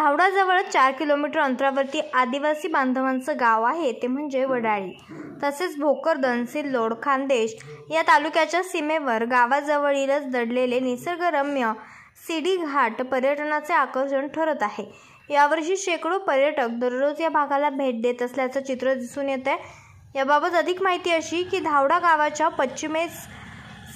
धावडाजवळ चार किलोमीटर अंतरावरती आदिवासी बांधवांचं गाव आहे ते म्हणजे वडाळी तसेच भोकर दनसील लोड खानदेश या तालुक्याच्या सीमेवर गावाजवळीलच दडलेले निसर्गरम्य सिडी घाट पर्यटनाचे आकर्षण ठरत आहे यावर्षी शेकडो पर्यटक दररोज या भागाला भेट देत असल्याचं चित्र दिसून येत आहे याबाबत अधिक माहिती अशी की धावडा गावाच्या पश्चिमेस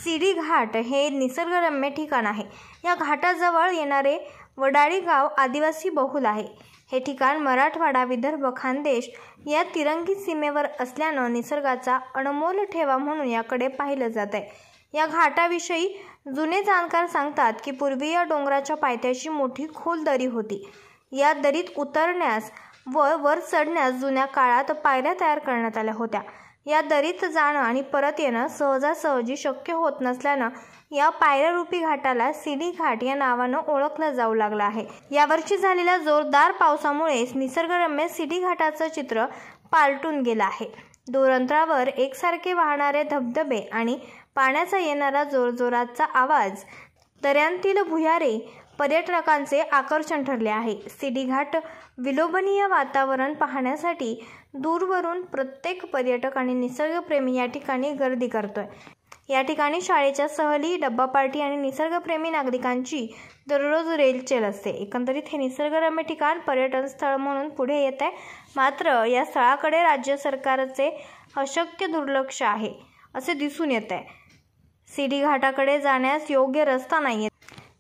सिडी घाट हे निसर्गरम्य ठिकाण आहे या घाटाजवळ येणारे वडाळी गाव आदिवासी बहुल आहे हे ठिकाण मराठवाडा विदर्भ खानदेश या तिरंगी सीमेवर असल्यानं निसर्गाचा अणमोल ठेवा म्हणून याकडे पाहिलं जात आहे या घाटाविषयी जुने जाणकार सांगतात की पूर्वी या डोंगराच्या पायथ्याशी मोठी खोल दरी होती या दरीत उतरण्यास व वर चढण्यास जुन्या काळात पायऱ्या तयार करण्यात आल्या होत्या या दरीत जाणं आणि परत येणं सहजासहजी शक्य होत नसल्यानं या पायऱ्यारूपी घाटाला सिडी घाट या नावानं ओळखलं जाऊ लागलं आहे यावर्षी झालेल्या जोरदार पावसामुळे निसर्गरम्य सिडी घाटाचं चित्र पालटून गेलं आहे दोरंतरावर एकसारखे वाहणारे धबधबे आणि पाण्याचा येणारा जोरजोराचा आवाज दऱ्यांतील भुयारे पर्यटकांचे आकर्षण ठरले आहे सिडीघाट विलोभनीय वातावरण पाहण्यासाठी दूरवरून प्रत्येक पर्यटक आणि निसर्गप्रेमी या ठिकाणी गर्दी करतोय या ठिकाणी शाळेच्या सहली डब्बा पार्टी आणि निसर्गप्रेमी नागरिकांची दररोज रेलचेल असते एकंदरीत हे निसर्गरम्य ठिकाण पर्यटन स्थळ म्हणून पुढे येत आहे मात्र या स्थळाकडे राज्य सरकारचे अशक्य दुर्लक्ष आहे असे दिसून येत आहे घाटाकडे जाण्यास योग्य रस्ता नाही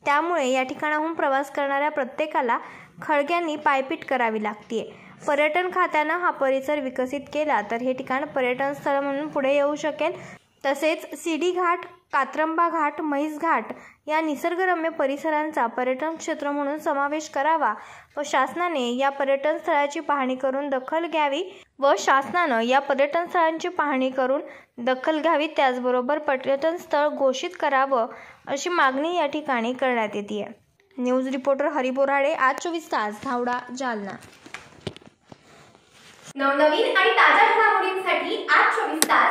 त्यामुळे या ठिकाणाहून प्रवास करणाऱ्या प्रत्येकाला खळग्यांनी पायपीट करावी लागते पर्यटन खात्यानं हा परिसर विकसित केला तर हे ठिकाण पर्यटन स्थळ म्हणून पुढे येऊ शकेल तसेच सिडी घाट कात्रंबा घाट म्हैस घाट या निसर्गरम्य परिसरांचा पर्यटन क्षेत्र म्हणून समावेश करावा व शासनाने या पर्यटन स्थळाची पाहणी करून दखल घ्यावी व शासनानं या पर्यटन स्थळांची पाहणी करून दखल घ्यावी त्याचबरोबर पर्यटन स्थळ घोषित करावं अशी मागणी या ठिकाणी करण्यात येते आहे न्यूज रिपोर्टर हरिबोराडे आज चोवीस तास धावडा जालना नवनवीन आणि ताज्या घडामोडींसाठी आज चोवीस तास